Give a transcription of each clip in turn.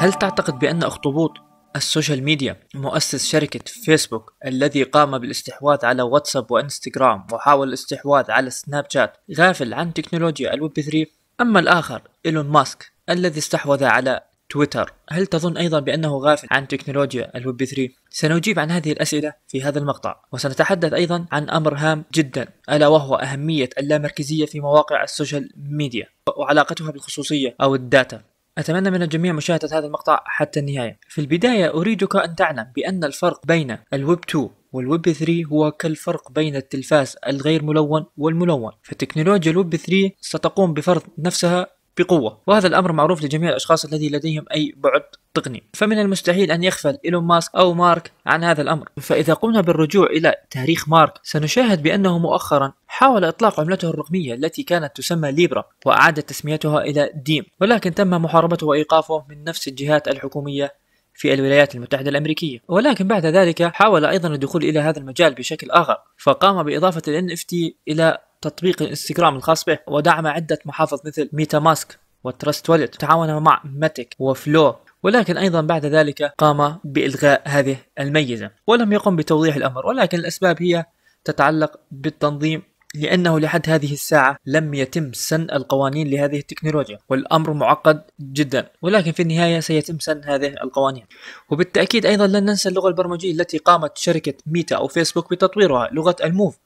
هل تعتقد بأن أخطبوط السوشيال ميديا مؤسس شركة فيسبوك الذي قام بالاستحواذ على واتساب وانستغرام وحاول الاستحواذ على سناب شات غافل عن تكنولوجيا الويب 3 أما الآخر إيلون ماسك الذي استحوذ على تويتر هل تظن أيضا بأنه غافل عن تكنولوجيا الويب 3 سنجيب عن هذه الأسئلة في هذا المقطع وسنتحدث أيضا عن أمر هام جدا ألا وهو أهمية اللامركزية في مواقع السوشيال ميديا وعلاقتها بالخصوصية أو الداتا أتمنى من الجميع مشاهدة هذا المقطع حتى النهاية في البداية أريدك أن تعلم بأن الفرق بين الويب 2 والويب 3 هو كالفرق بين التلفاز الغير ملون والملون فتكنولوجيا الويب 3 ستقوم بفرض نفسها بقوة وهذا الأمر معروف لجميع الأشخاص الذي لديهم أي بعد تقني فمن المستحيل أن يغفل إيلون ماسك أو مارك عن هذا الأمر فإذا قمنا بالرجوع إلى تاريخ مارك سنشاهد بأنه مؤخرا حاول إطلاق عملته الرقمية التي كانت تسمى ليبرا وأعاد تسميتها إلى ديم ولكن تم محاربته وإيقافه من نفس الجهات الحكومية في الولايات المتحدة الأمريكية ولكن بعد ذلك حاول أيضا الدخول إلى هذا المجال بشكل آخر فقام بإضافة الـ NFT إلى تطبيق الانستغرام الخاص به ودعم عدة محافظ مثل ميتا ماسك وترست وليت تعاون مع ماتيك وفلو ولكن ايضا بعد ذلك قام بالغاء هذه الميزه ولم يقم بتوضيح الامر ولكن الاسباب هي تتعلق بالتنظيم لأنه لحد هذه الساعة لم يتم سن القوانين لهذه التكنولوجيا والأمر معقد جدا ولكن في النهاية سيتم سن هذه القوانين وبالتأكيد أيضا لن ننسى اللغة البرمجية التي قامت شركة ميتا أو فيسبوك بتطويرها لغة الموف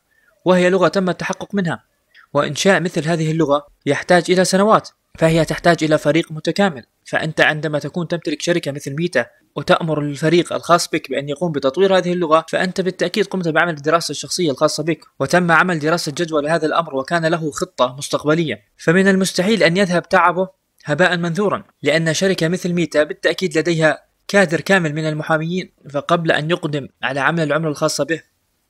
وهي لغة تم التحقق منها وإنشاء مثل هذه اللغة يحتاج إلى سنوات فهي تحتاج إلى فريق متكامل فأنت عندما تكون تمتلك شركة مثل ميتا وتأمر الفريق الخاص بك بأن يقوم بتطوير هذه اللغة فأنت بالتأكيد قمت بعمل الدراسة الشخصية الخاصة بك وتم عمل دراسة جدوى لهذا الأمر وكان له خطة مستقبلية فمن المستحيل أن يذهب تعبه هباء منثورا لأن شركة مثل ميتا بالتأكيد لديها كادر كامل من المحاميين فقبل أن يقدم على عمل العملة الخاصة به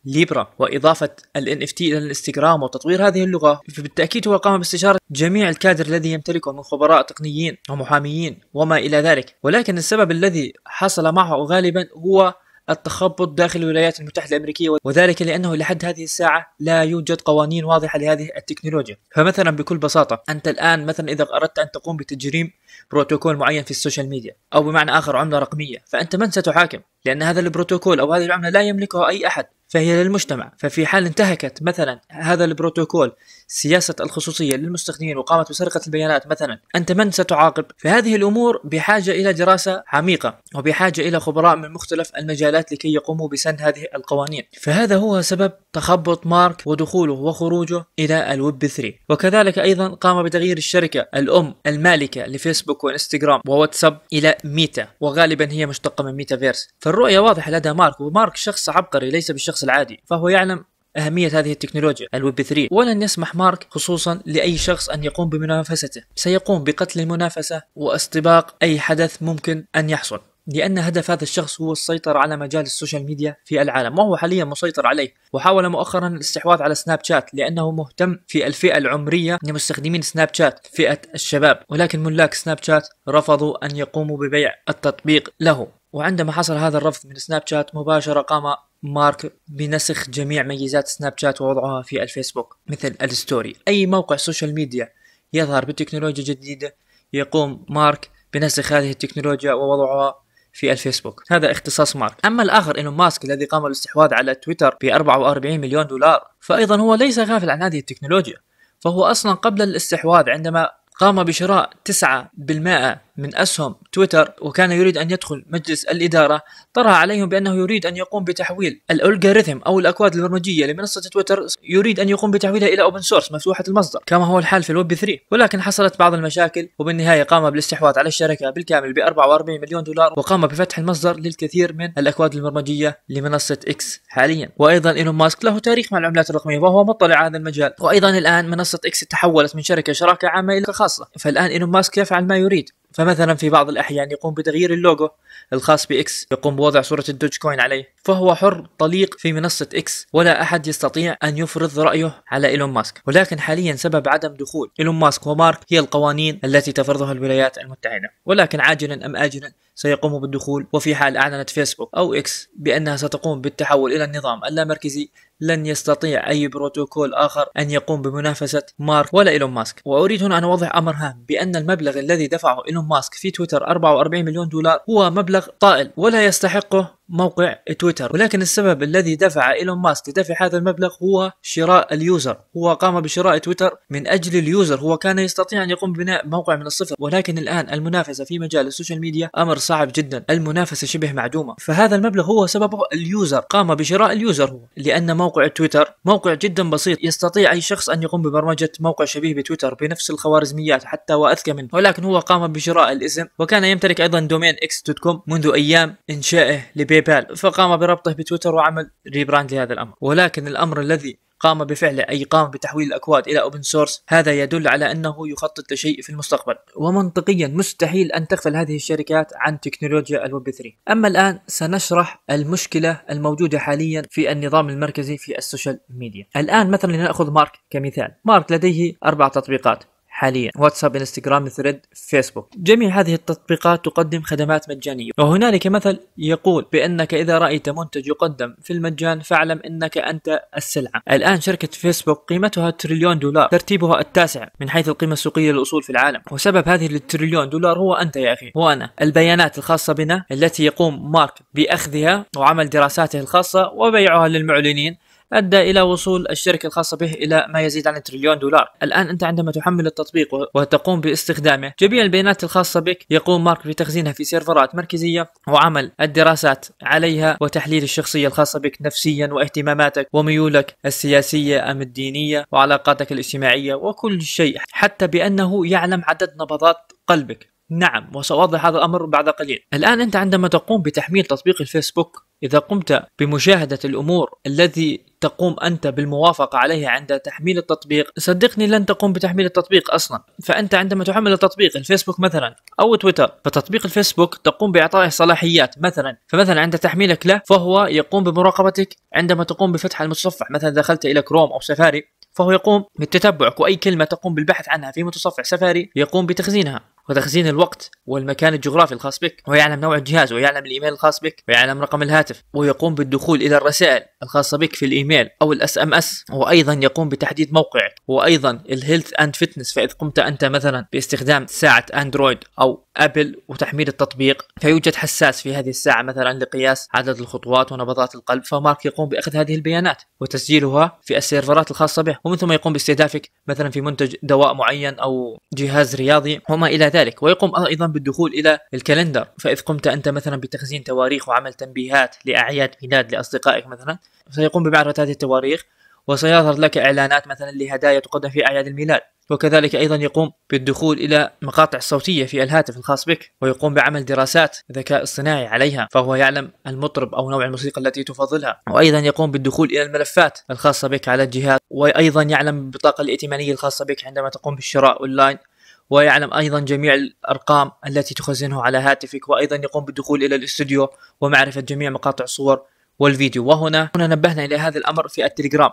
ليبرا وإضافة ال NFT إلى الانستغرام وتطوير هذه اللغة فبالتأكيد هو قام باستشارة جميع الكادر الذي يمتلكه من خبراء تقنيين ومحاميين وما إلى ذلك ولكن السبب الذي حصل معه غالبا هو التخبط داخل الولايات المتحدة الأمريكية وذلك لأنه لحد هذه الساعة لا يوجد قوانين واضحة لهذه التكنولوجيا فمثلا بكل بساطة أنت الآن مثلا إذا أردت أن تقوم بتجريم بروتوكول معين في السوشيال ميديا أو بمعنى آخر عملة رقمية فأنت من ستحاكم لأن هذا البروتوكول أو هذه العملة لا يملكها أي أحد فهي للمجتمع ففي حال انتهكت مثلا هذا البروتوكول سياسة الخصوصية للمستخدمين وقامت بسرقة البيانات مثلا أنت من ستعاقب فهذه الأمور بحاجة إلى دراسة عميقة وبحاجة إلى خبراء من مختلف المجالات لكي يقوموا بسن هذه القوانين فهذا هو سبب تخبط مارك ودخوله وخروجه إلى الويب 3 وكذلك أيضا قام بتغيير الشركة الأم المالكة لفيسبوك وإنستغرام وواتساب إلى ميتا وغالبا هي مشتقة من ميتافيرس فالرؤية واضحة لدى مارك ومارك شخص عبقري ليس بالشخص العادي فهو يعلم أهمية هذه التكنولوجيا الويب 3 ولن يسمح مارك خصوصا لأي شخص أن يقوم بمنافسته سيقوم بقتل المنافسة واستباق أي حدث ممكن أن يحصل لأن هدف هذا الشخص هو السيطرة على مجال السوشيال ميديا في العالم وهو حاليا مسيطر عليه وحاول مؤخرا الاستحواذ على سناب شات لأنه مهتم في الفئة العمرية لمستخدمين سناب شات فئة الشباب ولكن ملاك سناب شات رفضوا أن يقوموا ببيع التطبيق له وعندما حصل هذا الرفض من سناب شات مباشرة قام مارك بنسخ جميع ميزات سناب شات ووضعها في الفيسبوك مثل الستوري أي موقع سوشيال ميديا يظهر بتكنولوجيا جديدة يقوم مارك بنسخ هذه التكنولوجيا ووضعها في الفيسبوك هذا اختصاص مارك أما الآخر إيلون ماسك الذي قام بالاستحواذ على تويتر ب 44 مليون دولار فأيضا هو ليس غافل عن هذه التكنولوجيا فهو أصلا قبل الاستحواذ عندما قام بشراء 9% من أسهم تويتر وكان يريد أن يدخل مجلس الإدارة طرح عليهم بأنه يريد أن يقوم بتحويل الألغوريثم أو الأكواد البرمجية لمنصة تويتر يريد أن يقوم بتحويلها إلى أوبن سورس مفتوحة المصدر كما هو الحال في الويب 3 ولكن حصلت بعض المشاكل وبالنهاية قام بالاستحواذ على الشركة بالكامل ب 44 مليون دولار وقام بفتح المصدر للكثير من الأكواد البرمجية لمنصة إكس حاليا وأيضا إيلون ماسك له تاريخ مع العملات الرقمية وهو مطلع على هذا المجال وأيضا الآن منصة إكس تحولت من شركة شراكة عامة إلى خاصة فالآن إيلون ماسك يفعل ما يريد فمثلا في بعض الأحيان يقوم بتغيير اللوجو الخاص بإكس يقوم بوضع صورة الدوج كوين عليه فهو حر طليق في منصة إكس ولا أحد يستطيع أن يفرض رأيه على إيلون ماسك ولكن حاليا سبب عدم دخول إيلون ماسك ومارك هي القوانين التي تفرضها الولايات المتحدة ولكن عاجلا أم آجلا سيقوم بالدخول وفي حال أعلنت فيسبوك أو إكس بأنها ستقوم بالتحول إلى النظام اللامركزي لن يستطيع أي بروتوكول آخر أن يقوم بمنافسة مارك ولا إيلون ماسك وأريد هنا أن أوضح أمر هام بأن المبلغ الذي دفعه إيلون ماسك في تويتر 44 مليون دولار هو مبلغ طائل ولا يستحقه موقع تويتر ولكن السبب الذي دفع إيلون ماسك لدفع هذا المبلغ هو شراء اليوزر هو قام بشراء تويتر من أجل اليوزر هو كان يستطيع أن يقوم ببناء موقع من الصفر ولكن الآن المنافسة في مجال السوشيال ميديا أمر صعب جدا المنافسة شبه معدومة فهذا المبلغ هو سببه اليوزر قام بشراء اليوزر هو لأن موقع تويتر موقع جدا بسيط يستطيع أي شخص أن يقوم ببرمجة موقع شبيه بتويتر بنفس الخوارزميات حتى وأذكى منه ولكن هو قام بشراء الاسم وكان يمتلك أيضا دومين اكس دوت كوم منذ أيام إنشائه لبيت باي بال فقام بربطه بتويتر وعمل ريبراند لهذا الامر ولكن الامر الذي قام بفعله أي قام بتحويل الأكواد إلى أوبن سورس هذا يدل على أنه يخطط لشيء في المستقبل ومنطقيا مستحيل أن تغفل هذه الشركات عن تكنولوجيا الويب 3 أما الآن سنشرح المشكلة الموجودة حاليا في النظام المركزي في السوشيال ميديا الآن مثلا لنأخذ مارك كمثال مارك لديه أربع تطبيقات حاليا واتساب انستغرام ثريد فيسبوك جميع هذه التطبيقات تقدم خدمات مجانية وهنالك مثل يقول بأنك إذا رأيت منتج يقدم في المجان فاعلم أنك أنت السلعة الآن شركة فيسبوك قيمتها تريليون دولار ترتيبها التاسع من حيث القيمة السوقية للأصول في العالم وسبب هذه التريليون دولار هو أنت يا أخي هو أنا البيانات الخاصة بنا التي يقوم مارك بأخذها وعمل دراساته الخاصة وبيعها للمعلنين أدى إلى وصول الشركة الخاصة به إلى ما يزيد عن تريليون دولار الآن أنت عندما تحمل التطبيق وتقوم باستخدامه جميع البيانات الخاصة بك يقوم مارك بتخزينها في سيرفرات مركزية وعمل الدراسات عليها وتحليل الشخصية الخاصة بك نفسيا واهتماماتك وميولك السياسية أم الدينية وعلاقاتك الاجتماعية وكل شيء حتى بأنه يعلم عدد نبضات قلبك نعم وسأوضح هذا الأمر بعد قليل الآن أنت عندما تقوم بتحميل تطبيق الفيسبوك إذا قمت بمشاهدة الأمور الذي تقوم أنت بالموافقة عليها عند تحميل التطبيق صدقني لن تقوم بتحميل التطبيق أصلا فأنت عندما تحمل التطبيق الفيسبوك مثلا أو تويتر فتطبيق الفيسبوك تقوم بإعطائه صلاحيات مثلا فمثلا عند تحميلك له فهو يقوم بمراقبتك عندما تقوم بفتح المتصفح مثلا دخلت إلى كروم أو سفاري فهو يقوم بتتبعك واي كلمه تقوم بالبحث عنها في متصفح سفاري يقوم بتخزينها وتخزين الوقت والمكان الجغرافي الخاص بك ويعلم نوع الجهاز ويعلم الايميل الخاص بك ويعلم رقم الهاتف ويقوم بالدخول الى الرسائل الخاصه بك في الايميل او الاس ام اس وايضا يقوم بتحديد موقعك وايضا الهيلث اند فتنس فاذا قمت انت مثلا باستخدام ساعه اندرويد او ابل وتحميل التطبيق فيوجد حساس في هذه الساعه مثلا لقياس عدد الخطوات ونبضات القلب فمارك يقوم باخذ هذه البيانات وتسجيلها في السيرفرات الخاصه به ومن ثم يقوم باستهدافك مثلا في منتج دواء معين او جهاز رياضي وما الى ذلك ويقوم ايضا بالدخول الى الكالندر فاذا قمت انت مثلا بتخزين تواريخ وعمل تنبيهات لاعياد ميلاد لاصدقائك مثلا سيقوم بمعرفه هذه التواريخ وسيظهر لك اعلانات مثلا لهدايا تقدم في اعياد الميلاد وكذلك أيضا يقوم بالدخول إلى مقاطع صوتية في الهاتف الخاص بك ويقوم بعمل دراسات ذكاء اصطناعي عليها فهو يعلم المطرب أو نوع الموسيقى التي تفضلها وأيضا يقوم بالدخول إلى الملفات الخاصة بك على الجهاز وأيضا يعلم البطاقة الائتمانية الخاصة بك عندما تقوم بالشراء أونلاين ويعلم ايضا جميع الارقام التي تخزنه على هاتفك وايضا يقوم بالدخول الى الاستوديو ومعرفه جميع مقاطع الصور والفيديو وهنا هنا نبهنا الى هذا الامر في التليجرام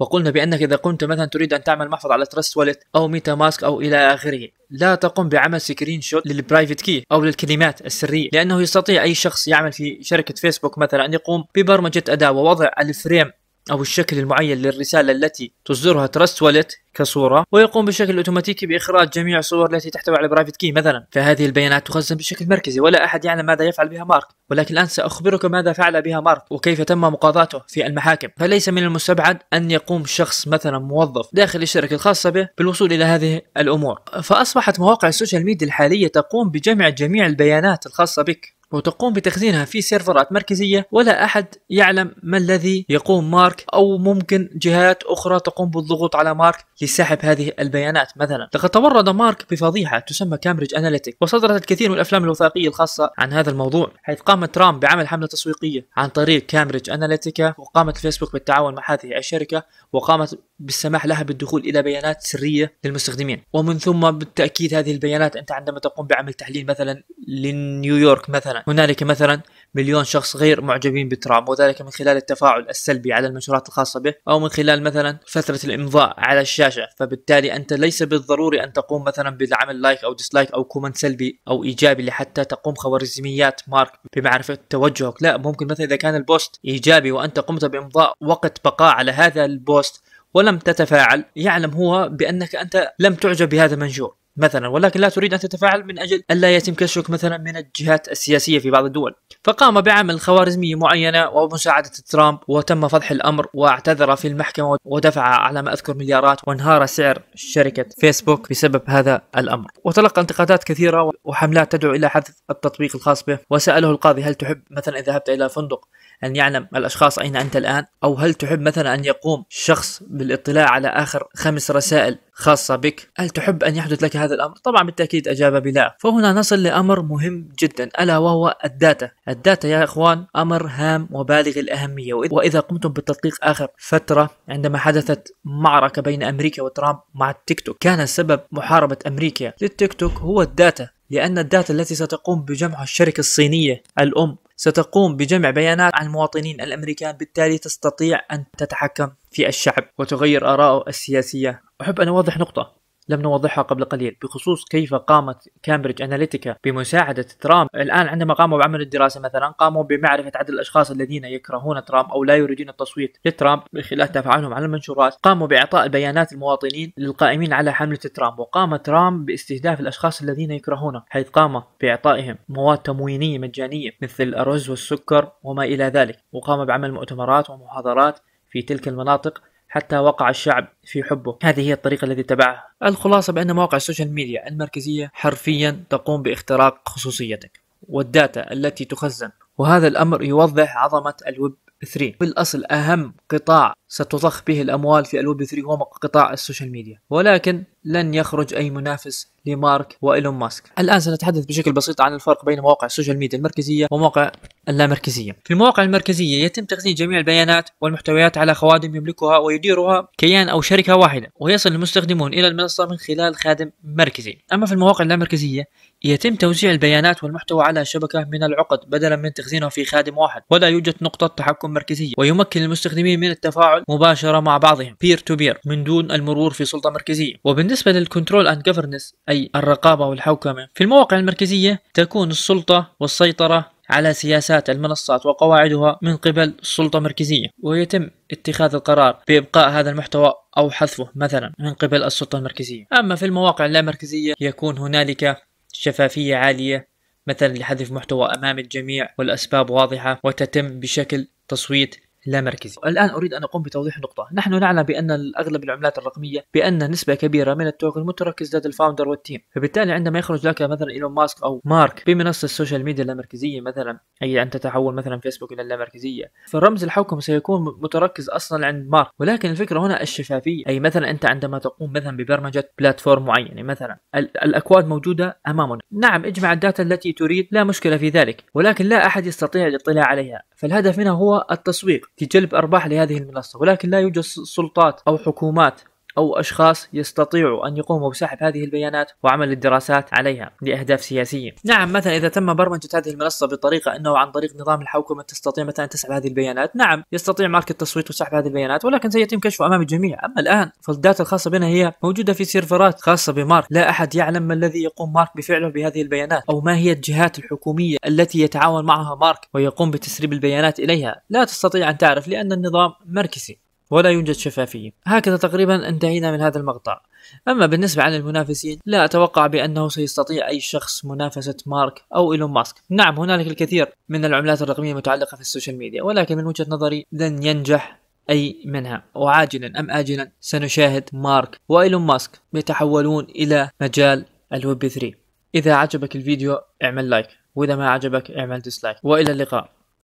وقلنا بأنك إذا كنت مثلا تريد أن تعمل محفظة على تراست والت أو ميتا ماسك أو إلى آخره لا تقم بعمل سكرين شوت للبرايفت كي أو للكلمات السرية لأنه يستطيع أي شخص يعمل في شركة فيسبوك مثلا أن يقوم ببرمجة أداة ووضع الفريم أو الشكل المعين للرسالة التي تصدرها ترست والت كصورة ويقوم بشكل أوتوماتيكي بإخراج جميع الصور التي تحتوي على برايفت كي مثلا فهذه البيانات تخزن بشكل مركزي ولا أحد يعلم ماذا يفعل بها مارك ولكن الآن سأخبرك ماذا فعل بها مارك وكيف تم مقاضاته في المحاكم فليس من المستبعد أن يقوم شخص مثلا موظف داخل الشركة الخاصة به بالوصول إلى هذه الأمور فأصبحت مواقع السوشيال ميديا الحالية تقوم بجمع جميع البيانات الخاصة بك وتقوم بتخزينها في سيرفرات مركزية ولا أحد يعلم ما الذي يقوم مارك أو ممكن جهات أخرى تقوم بالضغوط على مارك لسحب هذه البيانات مثلا لقد تورط مارك بفضيحة تسمى كامبريدج أناليتيك وصدرت الكثير من الأفلام الوثائقية الخاصة عن هذا الموضوع حيث قام ترامب بعمل حملة تسويقية عن طريق كامبريدج أناليتيكا وقامت الفيسبوك بالتعاون مع هذه الشركة وقامت بالسماح لها بالدخول إلى بيانات سرية للمستخدمين ومن ثم بالتأكيد هذه البيانات أنت عندما تقوم بعمل تحليل مثلا لنيويورك مثلا هنالك مثلا مليون شخص غير معجبين بترامب وذلك من خلال التفاعل السلبي على المنشورات الخاصة به أو من خلال مثلا فترة الإمضاء على الشاشة فبالتالي أنت ليس بالضروري أن تقوم مثلا بالعمل لايك أو ديسلايك أو كومنت سلبي أو إيجابي لحتى تقوم خوارزميات مارك بمعرفة توجهك لا ممكن مثلا إذا كان البوست إيجابي وأنت قمت بإمضاء وقت بقاء على هذا البوست ولم تتفاعل يعلم هو بأنك أنت لم تعجب بهذا المنشور مثلا ولكن لا تريد ان تتفاعل من اجل الا يتم كشفك مثلا من الجهات السياسيه في بعض الدول فقام بعمل خوارزميه معينه ومساعده ترامب وتم فضح الامر واعتذر في المحكمه ودفع على ما اذكر مليارات وانهار سعر شركه فيسبوك بسبب هذا الامر وتلقى انتقادات كثيره وحملات تدعو الى حذف التطبيق الخاص به وساله القاضي هل تحب مثلا اذا ذهبت الى فندق أن يعلم الأشخاص أين أنت الآن أو هل تحب مثلا أن يقوم شخص بالاطلاع على آخر خمس رسائل خاصة بك هل تحب أن يحدث لك هذا الأمر؟ طبعا بالتأكيد أجاب بلا فهنا نصل لأمر مهم جدا ألا وهو الداتا الداتا يا إخوان أمر هام وبالغ الأهمية وإذا قمتم بالتدقيق آخر فترة عندما حدثت معركة بين أمريكا وترامب مع التيك توك كان سبب محاربة أمريكا للتيك توك هو الداتا لأن الداتا التي ستقوم بجمعها الشركة الصينية الأم ستقوم بجمع بيانات عن المواطنين الأمريكان بالتالي تستطيع أن تتحكم في الشعب وتغير آراءه السياسية أحب أن أوضح نقطة لم نوضحها قبل قليل بخصوص كيف قامت كامبريدج أناليتيكا بمساعدة ترامب الآن عندما قاموا بعمل الدراسة مثلا قاموا بمعرفة عدد الأشخاص الذين يكرهون ترامب أو لا يريدون التصويت لترامب من خلال تفاعلهم على المنشورات قاموا بإعطاء البيانات المواطنين للقائمين على حملة ترامب وقام ترامب باستهداف الأشخاص الذين يكرهونه حيث قام بإعطائهم مواد تموينية مجانية مثل الأرز والسكر وما إلى ذلك وقام بعمل مؤتمرات ومحاضرات في تلك المناطق حتى وقع الشعب في حبه هذه هي الطريقة التي اتبعها الخلاصة بأن مواقع السوشيال ميديا المركزية حرفيا تقوم باختراق خصوصيتك والداتا التي تخزن وهذا الأمر يوضح عظمة الويب 3 بالأصل أهم قطاع ستضخ به الأموال في الويب 3 هو قطاع السوشيال ميديا ولكن لن يخرج اي منافس لمارك وايلون ماسك. الان سنتحدث بشكل بسيط عن الفرق بين مواقع السوشيال ميديا المركزيه ومواقع اللامركزيه. في المواقع المركزيه يتم تخزين جميع البيانات والمحتويات على خوادم يملكها ويديرها كيان او شركه واحده، ويصل المستخدمون الى المنصه من خلال خادم مركزي. اما في المواقع اللامركزيه يتم توزيع البيانات والمحتوى على شبكه من العقد بدلا من تخزينها في خادم واحد، ولا يوجد نقطه تحكم مركزيه، ويمكن المستخدمين من التفاعل مباشره مع بعضهم بير تو بير من دون المرور في سلطه مركزيه، وبالنسبة بالنسبة للكنترول أند جفرنس أي الرقابة والحوكمة في المواقع المركزية تكون السلطة والسيطرة على سياسات المنصات وقواعدها من قبل السلطة المركزية ويتم اتخاذ القرار بإبقاء هذا المحتوى أو حذفه مثلا من قبل السلطة المركزية أما في المواقع اللامركزية يكون هنالك شفافية عالية مثلا لحذف محتوى أمام الجميع والأسباب واضحة وتتم بشكل تصويت لا مركزي الآن أريد أن أقوم بتوضيح نقطة نحن نعلم بأن أغلب العملات الرقمية بأن نسبة كبيرة من التوكن متركز لدى الفاوندر والتيم فبالتالي عندما يخرج لك مثلا إيلون ماسك أو مارك بمنصة السوشيال ميديا اللامركزية مثلا أي أن تتحول مثلا فيسبوك إلى اللامركزية فالرمز الحوكم سيكون متركز أصلا عند مارك ولكن الفكرة هنا الشفافية أي مثلا أنت عندما تقوم مثلا ببرمجة بلاتفورم معينة يعني مثلا الأكواد موجودة أمامنا نعم اجمع الداتا التي تريد لا مشكلة في ذلك ولكن لا أحد يستطيع الاطلاع عليها فالهدف منها هو التسويق في جلب ارباح لهذه المنصه ولكن لا يوجد سلطات او حكومات أو أشخاص يستطيعوا أن يقوموا بسحب هذه البيانات وعمل الدراسات عليها لأهداف سياسية نعم مثلا إذا تم برمجة هذه المنصة بطريقة أنه عن طريق نظام الحوكمة تستطيع مثلا أن تسحب هذه البيانات نعم يستطيع مارك التصويت وسحب هذه البيانات ولكن سيتم كشفه أمام الجميع أما الآن فالداتا الخاصة بنا هي موجودة في سيرفرات خاصة بمارك لا أحد يعلم ما الذي يقوم مارك بفعله بهذه البيانات أو ما هي الجهات الحكومية التي يتعاون معها مارك ويقوم بتسريب البيانات إليها لا تستطيع أن تعرف لأن النظام مركزي ولا يوجد شفافية هكذا تقريبا انتهينا من هذا المقطع أما بالنسبة عن المنافسين لا أتوقع بأنه سيستطيع أي شخص منافسة مارك أو إيلون ماسك نعم هنالك الكثير من العملات الرقمية المتعلقة في السوشيال ميديا ولكن من وجهة نظري لن ينجح أي منها وعاجلا أم آجلا سنشاهد مارك وإيلون ماسك يتحولون إلى مجال الويب 3 إذا عجبك الفيديو اعمل لايك وإذا ما عجبك اعمل ديسلايك وإلى اللقاء